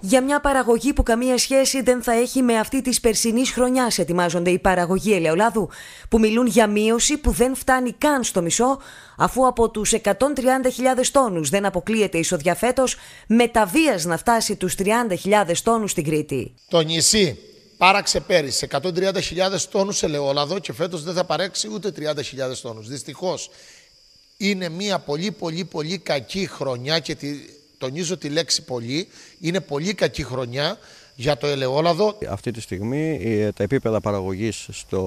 Για μια παραγωγή που καμία σχέση δεν θα έχει με αυτή της περσινής χρονιάς, ετοιμάζονται οι παραγωγοί ελαιολάδου, που μιλούν για μείωση που δεν φτάνει καν στο μισό, αφού από τους 130.000 τόνους δεν αποκλείεται τα μεταβίας να φτάσει τους 30.000 τόνους στην Κρήτη. Το νησί πάραξε πέρυσι 130.000 τόνους ελαιόλαδο και φέτος δεν θα παρέξει ούτε 30.000 τόνους. Δυστυχώς είναι μια πολύ πολύ πολύ κακή χρονιά και τη τονίζω τη λέξη πολύ, είναι πολύ κακή χρονιά για το ελαιόλαδο. Αυτή τη στιγμή ε, τα επίπεδα παραγωγής στο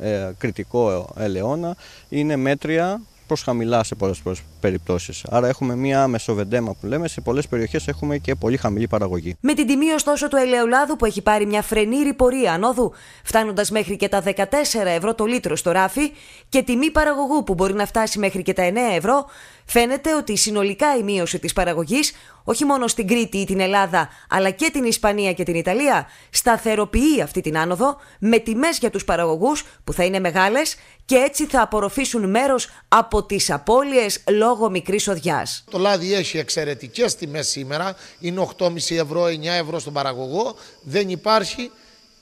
ε, κριτικό ελαιόνα είναι μέτρια προς χαμηλά σε πολλές, πολλές περιπτώσεις. Άρα έχουμε μία άμεσο βεντέμα που λέμε, σε πολλές περιοχές έχουμε και πολύ χαμηλή παραγωγή. Με την τιμή ωστόσο του ελαιολάδου που έχει πάρει μια φρενήρη πορεία ανόδου, φτάνοντας μέχρι και τα 14 ευρώ το λίτρο στο ράφι και τιμή παραγωγού που μπορεί να φτάσει μέχρι και τα 9 ευρώ, Φαίνεται ότι συνολικά η μείωση της παραγωγής, όχι μόνο στην Κρήτη ή την Ελλάδα, αλλά και την Ισπανία και την Ιταλία, σταθεροποιεί αυτή την άνοδο με τιμές για τους παραγωγούς που θα είναι μεγάλες και έτσι θα απορροφήσουν μέρος από τις απώλειες λόγω μικρής οδειάς. Το λάδι έχει εξαιρετικές τιμές σήμερα, είναι 8,5 ευρώ, 9 ευρώ στον παραγωγό. Δεν υπάρχει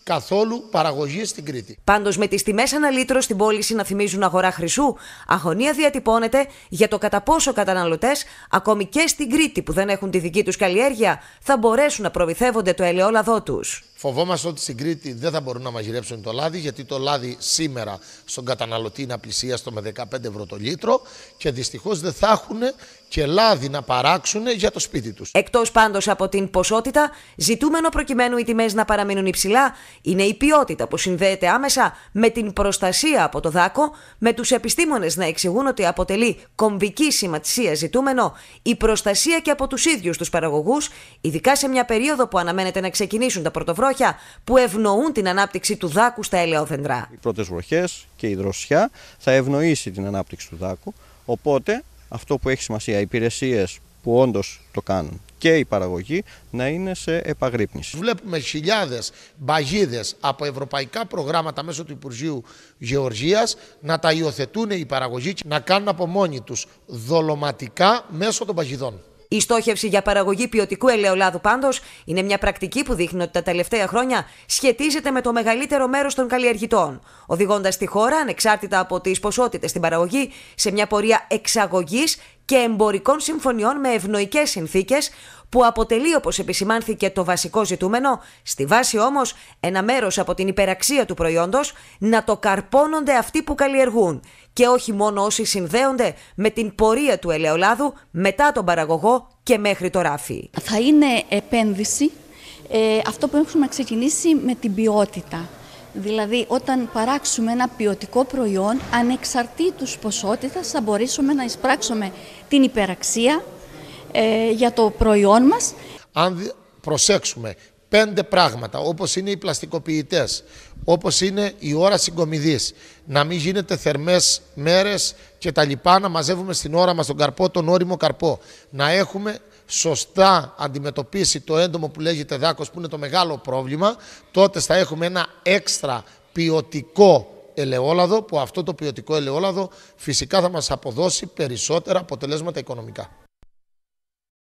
καθόλου παραγωγή στην Κρήτη. Πάντως, με τις τιμές αναλύτρως στην να θυμίζουν αγορά χρυσού, αγωνία διατυπώνεται για το κατά πόσο καταναλωτές, ακόμη και στην Κρήτη που δεν έχουν τη δική τους καλλιέργεια, θα μπορέσουν να προμηθεύονται το ελαιόλαδό τους. Φοβόμαστε ότι στην Κρήτη δεν θα μπορούν να μαγειρέψουν το λάδι, γιατί το λάδι σήμερα στον καταναλωτή είναι απλησίαστο με 15 ευρώ το λίτρο και δυστυχώς δεν θα έχουν και λάδι να παράξουν για το σπίτι τους. Εκτός πάντως από την ποσότητα, ζητούμενο προκειμένου οι τιμές να παραμείνουν υψηλά είναι η ποιότητα που συνδέεται άμεσα με την προστασία από το δάκο, με τους επιστήμονες να εξηγούν ότι αποτελεί κομβική σημασία ζητούμενο η προστασία και από τους ίδιους τους παραγωγούς, ειδικά σε μια περίοδο που αναμένεται να ξεκινήσουν τα πρωτοβρόχια που ευνοούν την ανάπτυξη του δάκου στα ελαιόδεντρα. Οι πρώτες βροχές και η δροσιά θα ευνοήσει την ανάπτυξη του δάκου. Οπότε αυτό που έχει σημασία, οι υπηρεσίες που όντως το κάνουν και η παραγωγή να είναι σε επαγρύπνηση. Βλέπουμε χιλιάδες μπαγίδες από ευρωπαϊκά προγράμματα μέσω του Υπουργείου Γεωργίας να τα υιοθετούν οι παραγωγοί και να κάνουν από μόνοι τους δολωματικά μέσω των παγιδών. Η στόχευση για παραγωγή ποιοτικού ελαιολάδου πάντως είναι μια πρακτική που δείχνει ότι τα τελευταία χρόνια σχετίζεται με το μεγαλύτερο μέρος των καλλιεργητών, οδηγώντας τη χώρα ανεξάρτητα από τις ποσότητες στην παραγωγή σε μια πορεία εξαγωγής και εμπορικών συμφωνιών με ευνοϊκές συνθήκες, που αποτελεί όπως επισημάνθηκε το βασικό ζητούμενο, στη βάση όμως ένα μέρος από την υπεραξία του προϊόντος να το καρπώνονται αυτοί που καλλιεργούν και όχι μόνο όσοι συνδέονται με την πορεία του ελαιολάδου μετά τον παραγωγό και μέχρι το ράφι. Θα είναι επένδυση ε, αυτό που έχουμε ξεκινήσει με την ποιότητα. Δηλαδή, όταν παράξουμε ένα ποιοτικό προϊόν, ανεξαρτήτως ποσότητας θα μπορέσουμε να εισπράξουμε την υπεραξία ε, για το προϊόν μας. Αν προσέξουμε πέντε πράγματα, όπως είναι οι πλαστικοποιητές, όπως είναι η ώρα συγκομιδής, να μην γίνεται θερμές μέρες και τα λοιπά, να μαζεύουμε στην ώρα μας τον καρπό, τον όριμο καρπό, να έχουμε σωστά αντιμετωπίσει το έντομο που λέγεται δάκος που είναι το μεγάλο πρόβλημα, τότε θα έχουμε ένα έξτρα ποιοτικό ελαιόλαδο που αυτό το ποιοτικό ελαιόλαδο φυσικά θα μας αποδώσει περισσότερα αποτελέσματα οικονομικά.